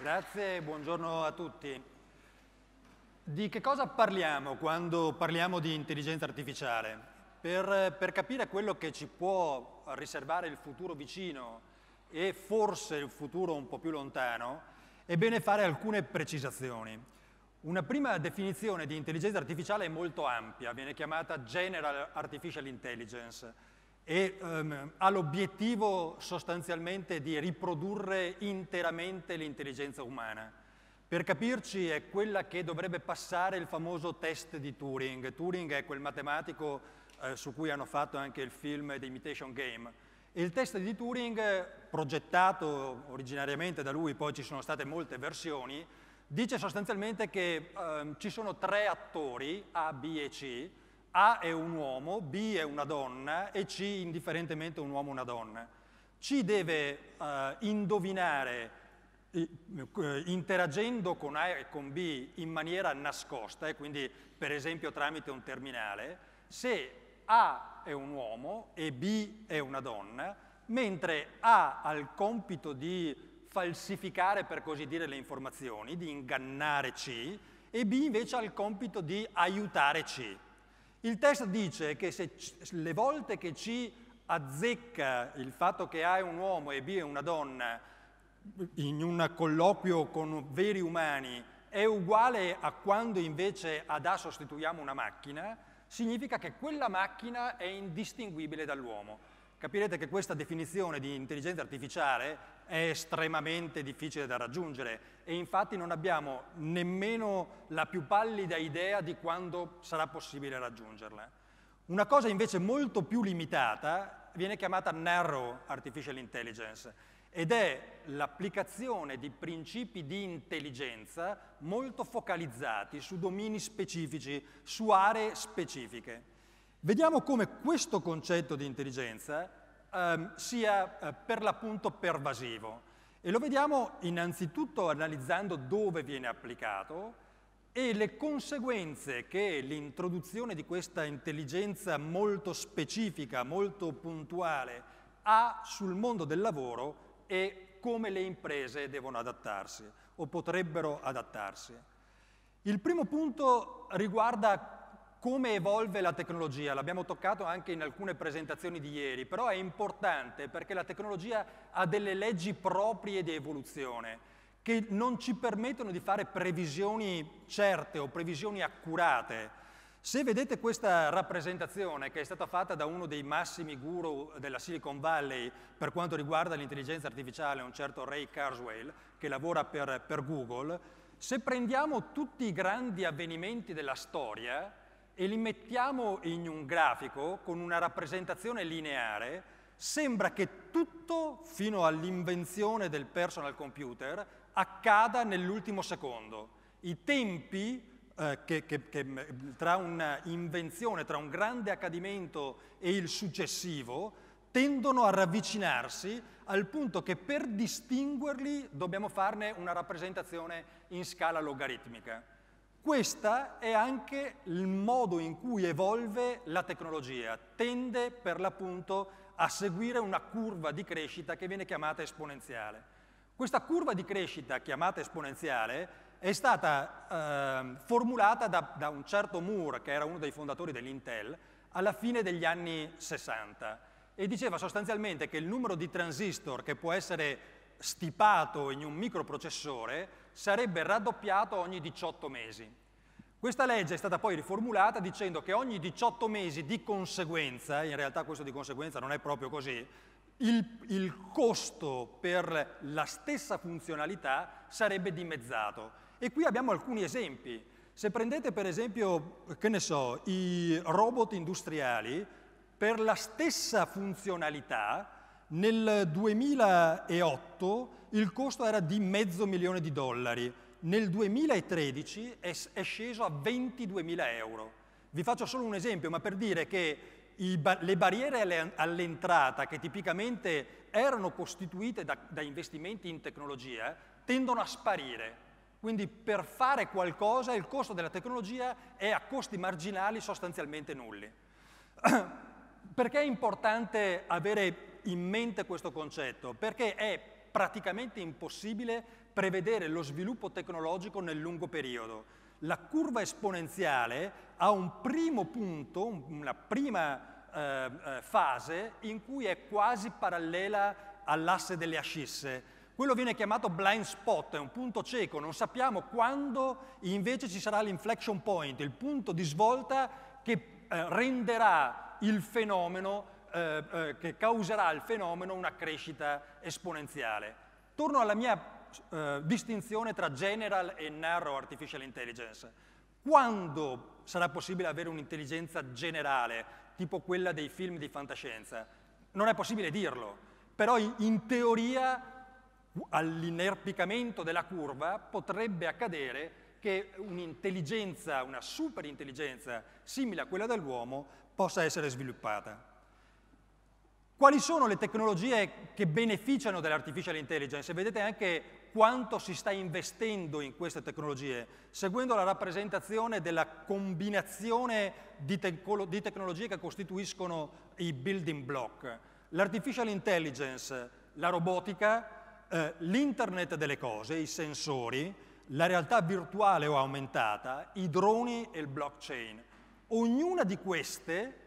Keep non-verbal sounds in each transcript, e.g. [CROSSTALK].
Grazie, buongiorno a tutti. Di che cosa parliamo quando parliamo di intelligenza artificiale? Per, per capire quello che ci può riservare il futuro vicino e forse il futuro un po' più lontano, è bene fare alcune precisazioni. Una prima definizione di intelligenza artificiale è molto ampia, viene chiamata General Artificial Intelligence, e um, ha l'obiettivo sostanzialmente di riprodurre interamente l'intelligenza umana. Per capirci è quella che dovrebbe passare il famoso test di Turing. Turing è quel matematico eh, su cui hanno fatto anche il film The Imitation Game. E il test di Turing, progettato originariamente da lui, poi ci sono state molte versioni, dice sostanzialmente che ehm, ci sono tre attori, A, B e C, a è un uomo, B è una donna e C indifferentemente un uomo o una donna. C deve eh, indovinare eh, interagendo con A e con B in maniera nascosta, e quindi per esempio tramite un terminale, se A è un uomo e B è una donna, mentre A ha il compito di falsificare, per così dire, le informazioni, di ingannare C, e B invece ha il compito di aiutare C. Il test dice che se le volte che ci azzecca il fatto che A è un uomo e B è una donna in un colloquio con veri umani è uguale a quando invece ad A sostituiamo una macchina, significa che quella macchina è indistinguibile dall'uomo. Capirete che questa definizione di intelligenza artificiale è estremamente difficile da raggiungere e infatti non abbiamo nemmeno la più pallida idea di quando sarà possibile raggiungerla. Una cosa invece molto più limitata viene chiamata narrow artificial intelligence ed è l'applicazione di principi di intelligenza molto focalizzati su domini specifici, su aree specifiche. Vediamo come questo concetto di intelligenza ehm, sia eh, per l'appunto pervasivo. E lo vediamo innanzitutto analizzando dove viene applicato e le conseguenze che l'introduzione di questa intelligenza molto specifica, molto puntuale, ha sul mondo del lavoro e come le imprese devono adattarsi o potrebbero adattarsi. Il primo punto riguarda come evolve la tecnologia, l'abbiamo toccato anche in alcune presentazioni di ieri, però è importante perché la tecnologia ha delle leggi proprie di evoluzione che non ci permettono di fare previsioni certe o previsioni accurate. Se vedete questa rappresentazione che è stata fatta da uno dei massimi guru della Silicon Valley per quanto riguarda l'intelligenza artificiale, un certo Ray Carswell, che lavora per, per Google, se prendiamo tutti i grandi avvenimenti della storia, e li mettiamo in un grafico con una rappresentazione lineare, sembra che tutto, fino all'invenzione del personal computer, accada nell'ultimo secondo. I tempi eh, che, che, che, tra un'invenzione, tra un grande accadimento e il successivo, tendono a ravvicinarsi al punto che per distinguerli dobbiamo farne una rappresentazione in scala logaritmica. Questo è anche il modo in cui evolve la tecnologia, tende per l'appunto a seguire una curva di crescita che viene chiamata esponenziale. Questa curva di crescita chiamata esponenziale è stata eh, formulata da, da, un certo Moore, che era uno dei fondatori dell'Intel, alla fine degli anni 60 e diceva sostanzialmente che il numero di transistor che può essere stipato in un microprocessore sarebbe raddoppiato ogni 18 mesi. Questa legge è stata poi riformulata dicendo che ogni 18 mesi di conseguenza, in realtà questo di conseguenza non è proprio così, il, il costo per la stessa funzionalità sarebbe dimezzato. E qui abbiamo alcuni esempi. Se prendete per esempio, che ne so, i robot industriali, per la stessa funzionalità nel 2008 il costo era di mezzo milione di dollari, nel 2013 è, è sceso a 22.000 euro. Vi faccio solo un esempio, ma per dire che Ba le barriere all'entrata che tipicamente erano costituite da, da investimenti in tecnologia tendono a sparire. Quindi per fare qualcosa il costo della tecnologia è a costi marginali sostanzialmente nulli. [CLEARS THROAT] Perché è importante avere in mente questo concetto, perché è praticamente impossibile prevedere lo sviluppo tecnologico nel lungo periodo. La curva esponenziale ha un primo punto, una prima eh, eh, fase in cui è quasi parallela all'asse delle ascisse. Quello viene chiamato blind spot, è un punto cieco, non sappiamo quando invece ci sarà l'inflection point, il punto di svolta che eh, renderà il fenomeno eh, eh, che causerà al fenomeno una crescita esponenziale. Torno alla mia eh, distinzione tra general e narrow artificial intelligence. Quando sarà possibile avere un'intelligenza generale, tipo quella dei film di fantascienza? Non è possibile dirlo, però in teoria all'inerpicamento della curva potrebbe accadere che un'intelligenza, una superintelligenza simile a quella dell'uomo possa essere sviluppata. Quali sono le tecnologie che beneficiano dell'artificial intelligence? Vedete anche quanto si sta investendo in queste tecnologie, seguendo la rappresentazione della combinazione di, te di tecnologie che costituiscono i building block. L'artificial intelligence, la robotica, eh, l'internet delle cose, i sensori, la realtà virtuale o aumentata, i droni e il blockchain. Ognuna di queste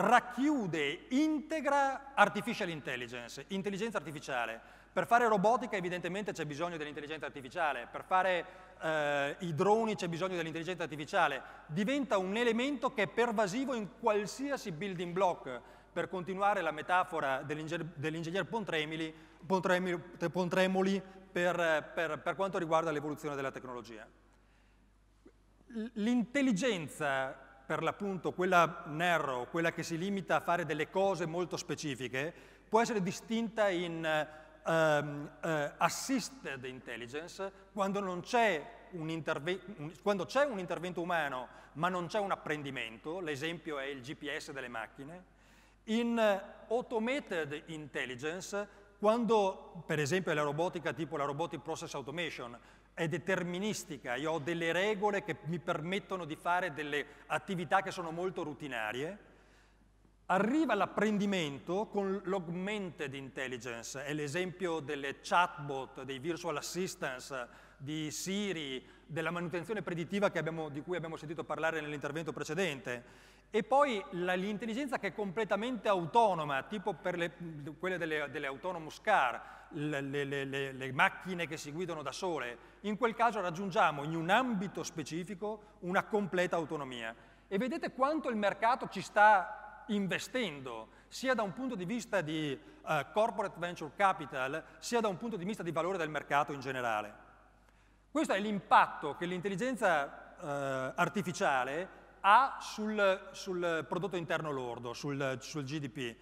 racchiude, integra artificial intelligence, intelligenza artificiale. Per fare robotica evidentemente c'è bisogno dell'intelligenza artificiale, per fare eh, i droni c'è bisogno dell'intelligenza artificiale, diventa un elemento che è pervasivo in qualsiasi building block. Per continuare la metafora dell'ingegner Pontremoli, Pontremoli, Pontremoli per, per, per quanto riguarda l'evoluzione della tecnologia. L'intelligenza per l'appunto quella narrow, quella che si limita a fare delle cose molto specifiche, può essere distinta in um, uh, assisted intelligence quando c'è un, un, quando c'è un intervento umano ma non c'è un apprendimento, l'esempio è il GPS delle macchine, in eh, automated intelligence quando, per esempio, la robotica tipo la robotic process automation è deterministica, io ho delle regole che mi permettono di fare delle attività che sono molto rutinarie, arriva l'apprendimento con l'augmented intelligence, è l'esempio delle chatbot, dei virtual assistants, di Siri, della manutenzione preditiva abbiamo, di cui abbiamo sentito parlare nell'intervento precedente. E poi l'intelligenza che è completamente autonoma, tipo per le, quelle delle, delle, autonomous car, le, le, le macchine che si guidano da sole, in quel caso raggiungiamo in un ambito specifico una completa autonomia. E vedete quanto il mercato ci sta investendo, sia da un punto di vista di uh, corporate venture capital, sia da un punto di vista di valore del mercato in generale. Questo è l'impatto che l'intelligenza uh, artificiale ha sul, sul prodotto interno lordo, sul, sul GDP.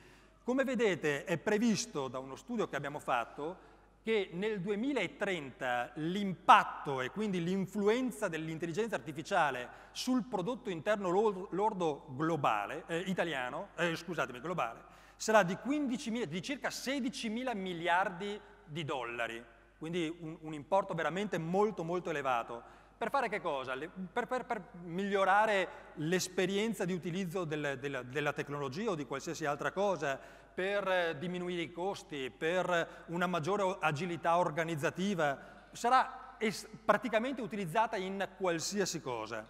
Come vedete è previsto da uno studio che abbiamo fatto che nel 2030 l'impatto e quindi l'influenza dell'intelligenza artificiale sul prodotto interno lordo globale, eh, italiano, eh, scusatemi, globale, sarà di, 15 di circa 16 mila miliardi di dollari, quindi un, un importo veramente molto molto elevato. Per fare che cosa? Per, per, per migliorare l'esperienza di utilizzo del, della, della tecnologia o di qualsiasi altra cosa, per eh, diminuire i costi, per una maggiore agilità organizzativa, sarà praticamente utilizzata in qualsiasi cosa.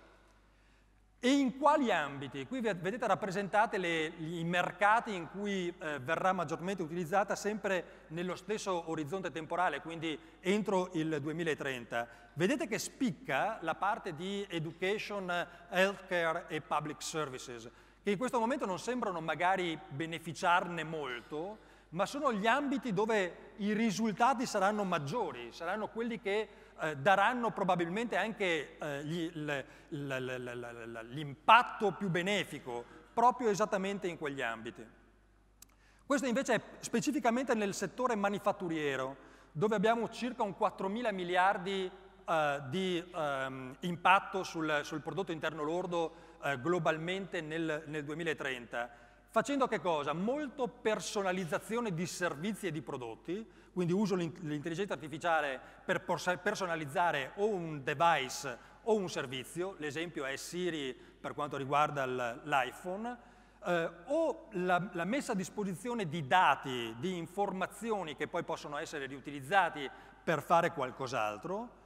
E in quali ambiti? Qui vedete rappresentate le, i mercati in cui eh, verrà maggiormente utilizzata sempre nello stesso orizzonte temporale, quindi entro il 2030. Vedete che spicca la parte di education, healthcare e public services, che in questo momento non sembrano magari beneficiarne molto, ma sono gli ambiti dove i risultati saranno maggiori, saranno quelli che eh, daranno probabilmente anche eh, gli, l'impatto più benefico proprio esattamente in quegli ambiti. Questo invece è specificamente nel settore manifatturiero, dove abbiamo circa un 4 mila miliardi eh, di ehm, impatto sul, sul, prodotto interno lordo eh, globalmente nel, nel 2030 Facendo che cosa? Molto personalizzazione di servizi e di prodotti, quindi uso l'intelligenza artificiale per personalizzare o un device o un servizio, l'esempio è Siri per quanto riguarda l'iPhone, eh, o la, la, messa a disposizione di dati, di informazioni che poi possono essere riutilizzati per fare qualcos'altro,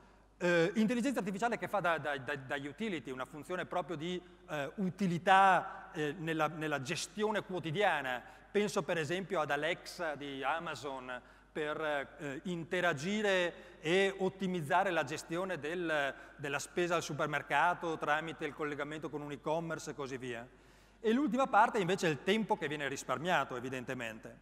eh, intelligenza artificiale che fa da, da, da, da, utility, una funzione proprio di eh, utilità eh, nella, nella, gestione quotidiana. Penso per esempio ad Alexa di Amazon per eh, interagire e ottimizzare la gestione del, della spesa al supermercato tramite il collegamento con un e-commerce e così via. E l'ultima parte invece è il tempo che viene risparmiato evidentemente.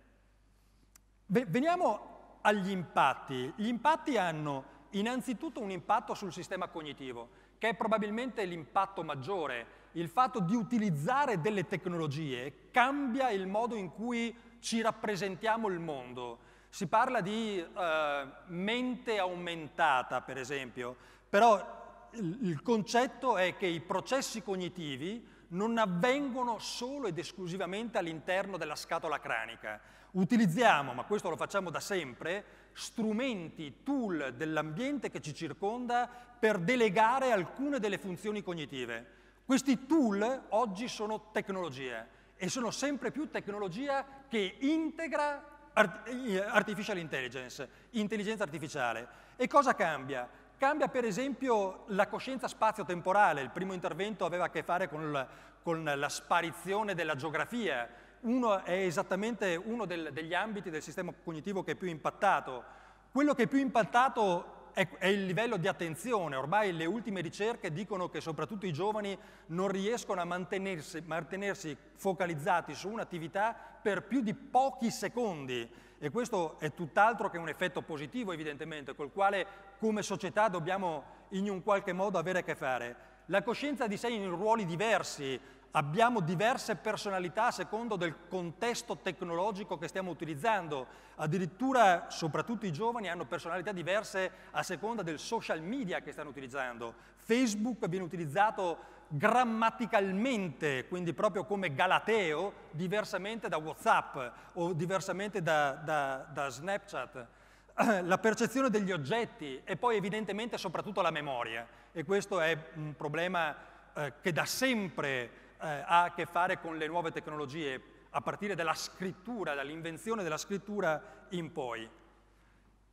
Veniamo agli impatti. Gli impatti hanno Innanzitutto un impatto sul sistema cognitivo, che è probabilmente l'impatto maggiore. Il fatto di utilizzare delle tecnologie cambia il modo in cui ci rappresentiamo il mondo. Si parla di eh, mente aumentata, per esempio, però il concetto è che i processi cognitivi non avvengono solo ed esclusivamente all'interno della scatola cranica. Utilizziamo, ma questo lo facciamo da sempre, strumenti, tool dell'ambiente che ci circonda per delegare alcune delle funzioni cognitive. Questi tool oggi sono tecnologie e sono sempre più tecnologia che integra eh, artificial intelligence, intelligenza artificiale. E cosa cambia? Cambia per esempio la coscienza spazio-temporale, il primo intervento aveva a che fare con la, con la sparizione della geografia, uno è esattamente uno del, degli ambiti del sistema cognitivo che è più impattato. Quello che è più impattato è, è, il livello di attenzione. Ormai le ultime ricerche dicono che soprattutto i giovani non riescono a mantenersi, mantenersi focalizzati su un'attività per più di pochi secondi. E questo è tutt'altro che un effetto positivo, evidentemente, col quale come società dobbiamo in un qualche modo avere a che fare. La coscienza di sé in ruoli diversi, abbiamo diverse personalità a secondo del contesto tecnologico che stiamo utilizzando, addirittura soprattutto i giovani hanno personalità diverse a seconda del social media che stanno utilizzando. Facebook viene utilizzato grammaticalmente, quindi proprio come Galateo, diversamente da Whatsapp o diversamente da, da, da Snapchat [CLEARS THROAT] la percezione degli oggetti e poi evidentemente soprattutto la memoria e questo è un problema eh, che da sempre eh, ha a che fare con le nuove tecnologie, a partire dalla scrittura, dall'invenzione della scrittura in poi.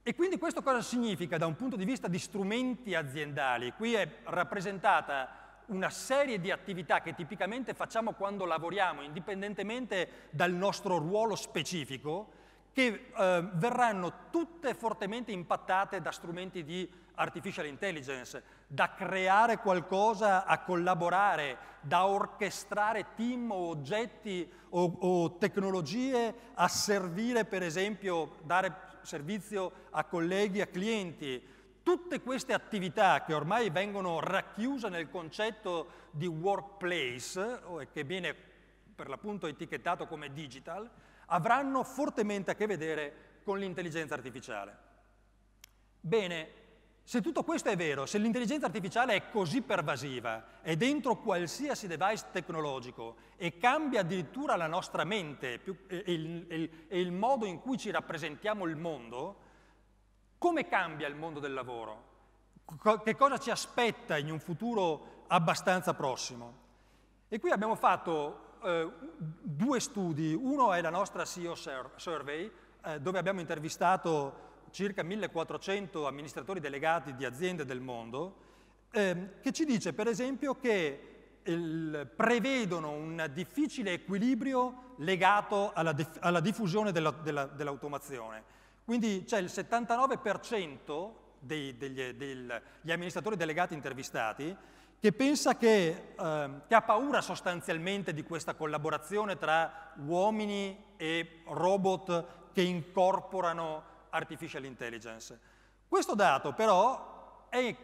E quindi questo cosa significa da un punto di vista di strumenti aziendali? Qui è rappresentata una serie di attività che tipicamente facciamo quando lavoriamo, indipendentemente dal nostro ruolo specifico, che eh, verranno tutte fortemente impattate da strumenti di artificial intelligence da creare qualcosa a collaborare, da orchestrare team o oggetti o, o tecnologie a servire, per esempio, dare servizio a colleghi, a clienti. Tutte queste attività che ormai vengono racchiuse nel concetto di workplace, che viene per l'appunto etichettato come digital, avranno fortemente a che vedere con l'intelligenza artificiale. Bene, se tutto questo è vero, se l'intelligenza artificiale è così pervasiva, è dentro qualsiasi device tecnologico e cambia addirittura la nostra mente e il, il, il, modo in cui ci rappresentiamo il mondo, come cambia il mondo del lavoro? Che cosa ci aspetta in un futuro abbastanza prossimo? E qui abbiamo fatto eh, due studi, uno è la nostra CEO Survey, eh, dove abbiamo intervistato circa 1400 amministratori delegati di aziende del mondo, ehm, che ci dice per esempio che il, prevedono un difficile equilibrio legato alla, dif, alla diffusione della, della, dell'automazione. Quindi c'è il 79% dei, degli, degli, amministratori delegati intervistati che pensa che, eh, che ha paura sostanzialmente di questa collaborazione tra uomini e robot che incorporano artificial intelligence. Questo dato però è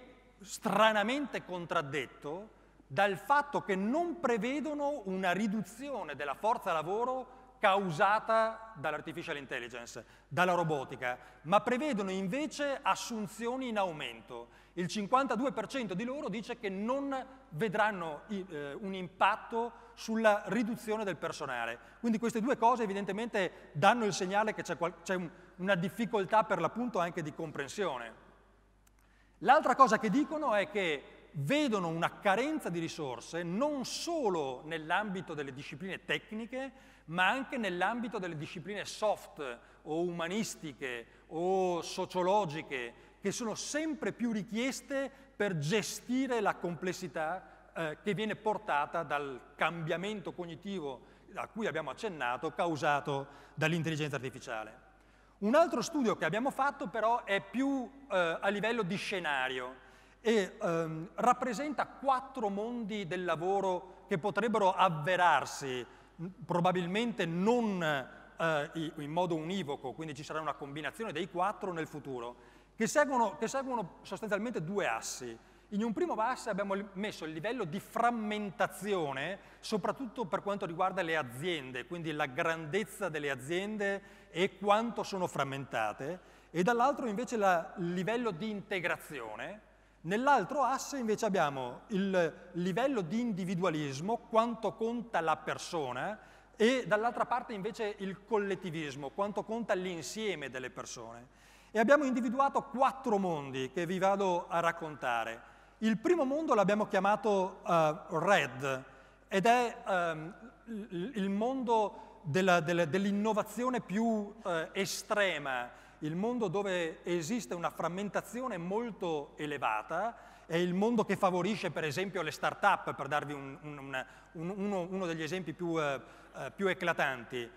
stranamente contraddetto dal fatto che non prevedono una riduzione della forza lavoro causata dall'artificial intelligence, dalla robotica, ma prevedono invece assunzioni in aumento. Il 52% di loro dice che non vedranno eh, un impatto sulla riduzione del personale. Quindi queste due cose evidentemente danno il segnale che c'è, un, una difficoltà per l'appunto anche di comprensione. L'altra cosa che dicono è che vedono una carenza di risorse non solo nell'ambito delle discipline tecniche, ma anche nell'ambito delle discipline soft o umanistiche o sociologiche, che sono sempre più richieste per gestire la complessità eh, che viene portata dal cambiamento cognitivo a cui abbiamo accennato, causato dall'intelligenza artificiale. Un altro studio che abbiamo fatto però è più eh, a livello di scenario e ehm, rappresenta quattro mondi del lavoro che potrebbero avverarsi, probabilmente non eh, in modo univoco, quindi ci sarà una combinazione dei quattro nel futuro, che seguono, che seguono sostanzialmente due assi. In un primo VAS abbiamo messo il livello di frammentazione, soprattutto per quanto riguarda le aziende, quindi la grandezza delle aziende e quanto sono frammentate, e dall'altro invece il livello di integrazione. Nell'altro asse invece abbiamo il livello di individualismo, quanto conta la persona, e dall'altra parte invece il collettivismo, quanto conta l'insieme delle persone. E abbiamo individuato quattro mondi che vi vado a raccontare il primo mondo l'abbiamo chiamato uh, Red ed è um, il mondo della, della, dell'innovazione più uh, estrema, il mondo dove esiste una frammentazione molto elevata, è il mondo che favorisce per esempio le start-up, per darvi un, un, un, uno degli esempi più, uh, più eclatanti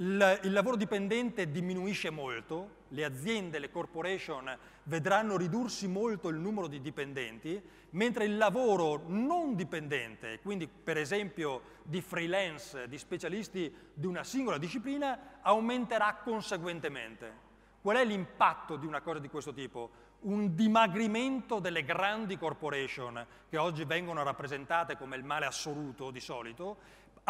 il, il lavoro dipendente diminuisce molto, le aziende, le corporation vedranno ridursi molto il numero di dipendenti, mentre il lavoro non dipendente, quindi per esempio di freelance, di specialisti di una singola disciplina, aumenterà conseguentemente. Qual è l'impatto di una cosa di questo tipo? Un dimagrimento delle grandi corporation, che oggi vengono rappresentate come il male assoluto di solito,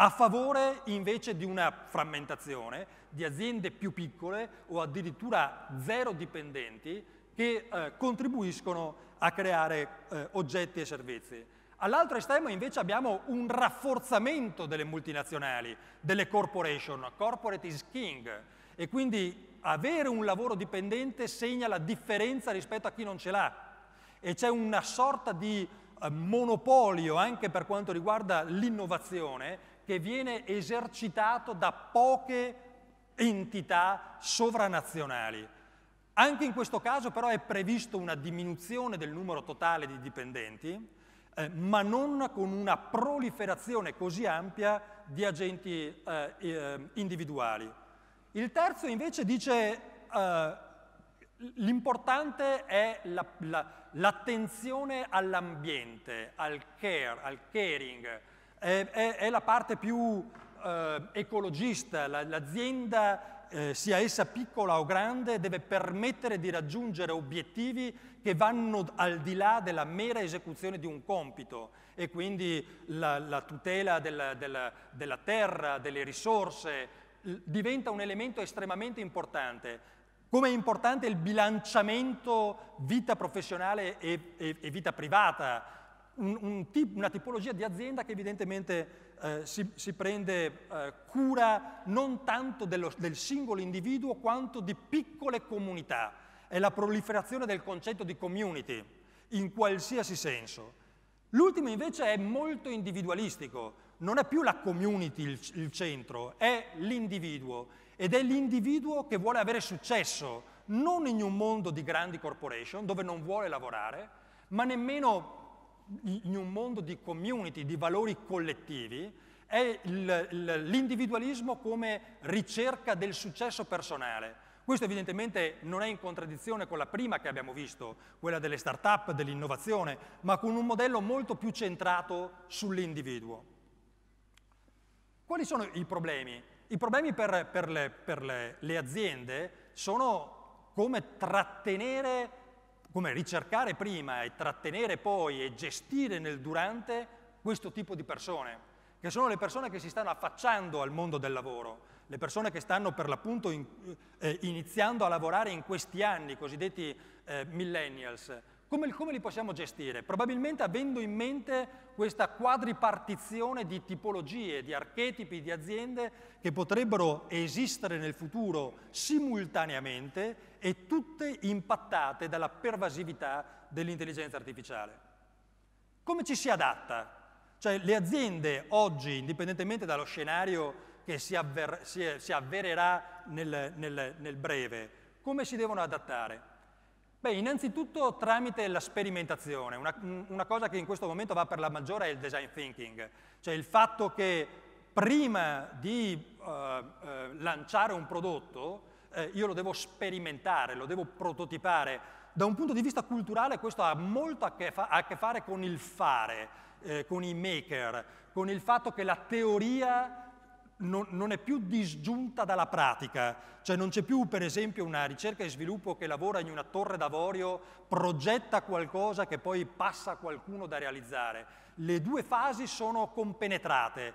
a favore invece di una frammentazione di aziende più piccole o addirittura zero dipendenti che eh, contribuiscono a creare eh, oggetti e servizi. All'altro estremo invece abbiamo un rafforzamento delle multinazionali, delle corporation, corporate is king, e quindi avere un lavoro dipendente segna la differenza rispetto a chi non ce l'ha. E c'è una sorta di eh, monopolio anche per quanto riguarda l'innovazione che viene esercitato da poche entità sovranazionali. Anche in questo caso però è previsto una diminuzione del numero totale di dipendenti, eh, ma non con una proliferazione così ampia di agenti eh, eh individuali. Il terzo invece dice eh, l'importante è la, la, l'attenzione all'ambiente, al care, al caring, è, è, è la parte più eh, ecologista, l'azienda eh, sia essa piccola o grande, deve permettere di raggiungere obiettivi che vanno al di là della mera esecuzione di un compito e quindi la, la tutela della, della, della, terra, delle risorse, diventa un elemento estremamente importante. Come è importante il bilanciamento vita professionale e, e, e vita privata, un, un tip, una tipologia di azienda che evidentemente eh, si, si, prende eh, cura non tanto dello, del singolo individuo quanto di piccole comunità. È la proliferazione del concetto di community in qualsiasi senso. L'ultimo invece è molto individualistico, non è più la community il, il centro, è l'individuo ed è l'individuo che vuole avere successo, non in un mondo di grandi corporation dove non vuole lavorare, ma nemmeno in un mondo di community, di valori collettivi, è l'individualismo come ricerca del successo personale. Questo evidentemente non è in contraddizione con la prima che abbiamo visto, quella delle start-up, dell'innovazione, ma con un modello molto più centrato sull'individuo. Quali sono i problemi? I problemi per, per, le, per le, le aziende sono come trattenere come ricercare prima e trattenere poi e gestire nel durante questo tipo di persone, che sono le persone che si stanno affacciando al mondo del lavoro, le persone che stanno per l'appunto in, eh, iniziando a lavorare in questi anni, cosiddetti eh, millennials, come, come, li possiamo gestire? Probabilmente avendo in mente questa quadripartizione di tipologie, di archetipi, di aziende che potrebbero esistere nel futuro simultaneamente e tutte impattate dalla pervasività dell'intelligenza artificiale. Come ci si adatta? Cioè le aziende oggi, indipendentemente dallo scenario che si, avver si, si avvererà nel, nel, nel breve, come si devono adattare? Beh, innanzitutto tramite la sperimentazione, una, una, cosa che in questo momento va per la maggiore è il design thinking, cioè il fatto che prima di uh, uh, lanciare un prodotto uh, io lo devo sperimentare, lo devo prototipare. Da un punto di vista culturale questo ha molto a che, fa a che fare con il fare, eh, con i maker, con il fatto che la teoria non, non è più disgiunta dalla pratica, cioè non c'è più per esempio una ricerca e sviluppo che lavora in una torre d'avorio, progetta qualcosa che poi passa a qualcuno da realizzare. Le due fasi sono compenetrate,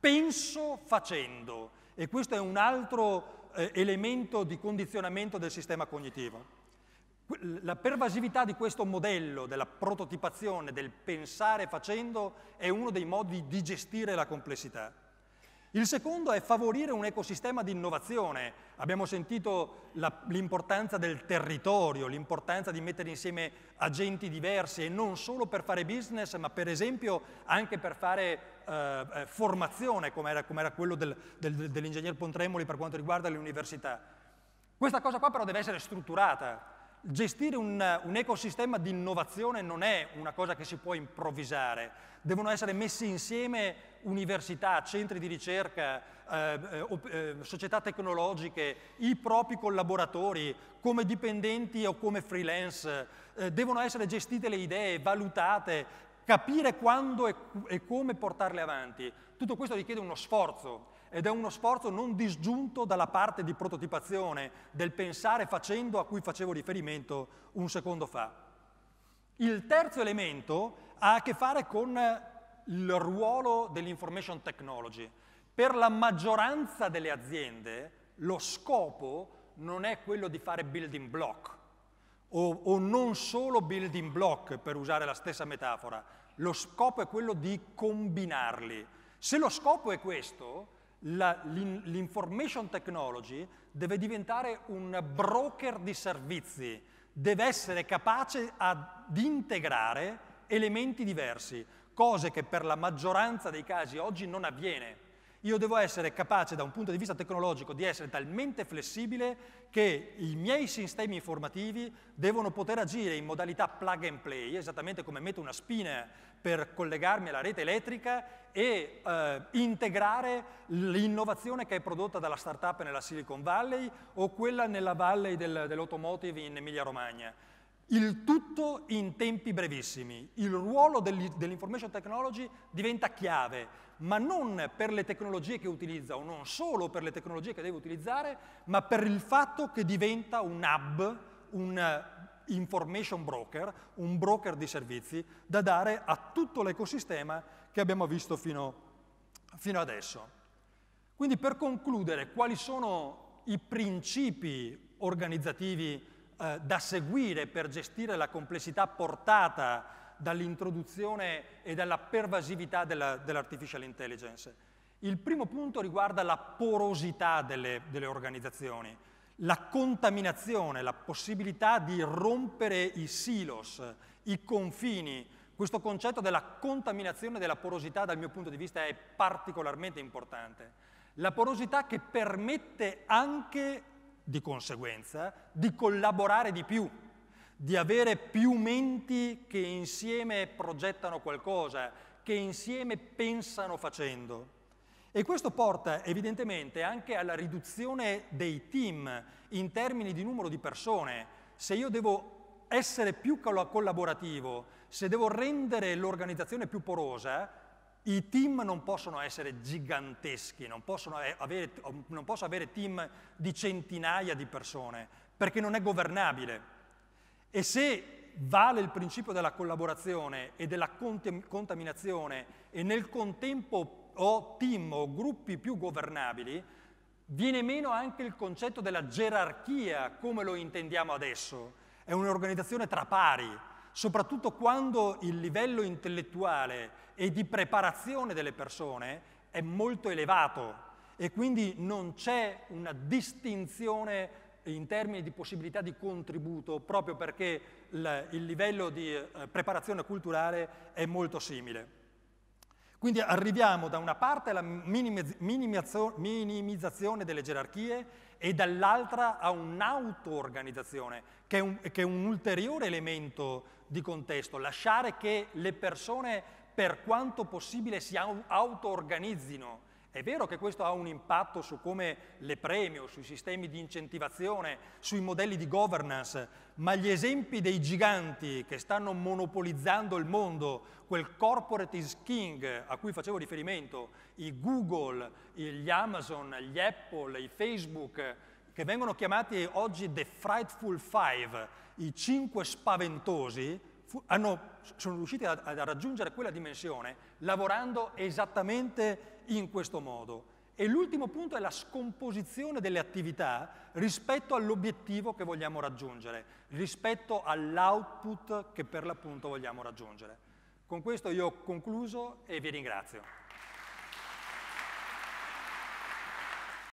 penso facendo e questo è un altro eh, elemento di condizionamento del sistema cognitivo. La pervasività di questo modello della prototipazione, del pensare facendo, è uno dei modi di gestire la complessità. Il secondo è favorire un ecosistema di innovazione. Abbiamo sentito la, l'importanza del territorio, l'importanza di mettere insieme agenti diversi e non solo per fare business, ma per esempio anche per fare eh, eh formazione, come era, quello del, del, dell'ingegner Pontremoli per quanto riguarda le università. Questa cosa qua però deve essere strutturata, gestire un, un, ecosistema di innovazione non è una cosa che si può improvvisare, devono essere messi insieme università, centri di ricerca, eh, eh, società tecnologiche, i propri collaboratori come dipendenti o come freelance, eh, devono essere gestite le idee, valutate, capire quando e, e come portarle avanti. Tutto questo richiede uno sforzo ed è uno sforzo non disgiunto dalla parte di prototipazione, del pensare facendo a cui facevo riferimento un secondo fa. Il terzo elemento ha a che fare con il ruolo dell'information technology. Per la maggioranza delle aziende lo scopo non è quello di fare building block o, o non solo building block per usare la stessa metafora, lo scopo è quello di combinarli. Se lo scopo è questo, l'information technology deve diventare un broker di servizi, deve essere capace ad integrare elementi diversi, cose che per la maggioranza dei casi oggi non avviene. Io devo essere capace da un punto di vista tecnologico di essere talmente flessibile che i miei sistemi informativi devono poter agire in modalità plug and play, esattamente come metto una spina per collegarmi alla rete elettrica e eh, integrare l'innovazione che è prodotta dalla startup nella Silicon Valley o quella nella Valley del, dell'automotive in Emilia Romagna. Il tutto in tempi brevissimi. Il ruolo dell'information technology diventa chiave, ma non per le tecnologie che utilizza o non solo per le tecnologie che deve utilizzare, ma per il fatto che diventa un hub, un eh, information broker, un broker di servizi da dare a tutto l'ecosistema che abbiamo visto fino, fino adesso. Quindi per concludere, quali sono i principi organizzativi eh, da seguire per gestire la complessità portata dall'introduzione e dalla pervasività della, dell'artificial intelligence. Il primo punto riguarda la porosità delle, delle organizzazioni, la contaminazione, la possibilità di rompere i silos, i confini. Questo concetto della contaminazione della porosità dal mio punto di vista è particolarmente importante. La porosità che permette anche di conseguenza, di collaborare di più, di avere più menti che insieme progettano qualcosa, che insieme pensano facendo. E questo porta evidentemente anche alla riduzione dei team in termini di numero di persone. Se io devo essere più collaborativo, se devo rendere l'organizzazione più porosa, i team non possono essere giganteschi, non, avere, mm, non posso avere team di centinaia di persone, perché non è governabile. E se vale il principio della collaborazione e della contaminazione e nel contempo ho team o gruppi più governabili, viene meno anche il concetto della gerarchia come lo intendiamo adesso. È un'organizzazione tra pari, soprattutto quando il livello intellettuale e di preparazione delle persone è molto elevato e quindi non c'è una distinzione in termini di possibilità di contributo proprio perché il livello di eh, preparazione culturale è molto simile. Quindi arriviamo da una parte alla minimizzazione delle gerarchie e dall'altra a un'auto-organizzazione, che, che è un ulteriore elemento di contesto, lasciare che le persone per quanto possibile si auto-organizzino. È vero che questo ha un impatto su come le premio, sui sistemi di incentivazione, sui modelli di governance, ma gli esempi dei giganti che stanno monopolizzando il mondo, quel corporate is king a cui facevo riferimento, i Google, gli Amazon, gli Apple, i Facebook, che vengono chiamati oggi The Frightful Five, i cinque spaventosi, fu, hanno, sono riusciti a, a raggiungere quella dimensione lavorando esattamente in questo modo. E l'ultimo punto è la scomposizione delle attività rispetto all'obiettivo che vogliamo raggiungere, rispetto all'output che per l'appunto vogliamo raggiungere. Con questo io ho concluso e vi ringrazio.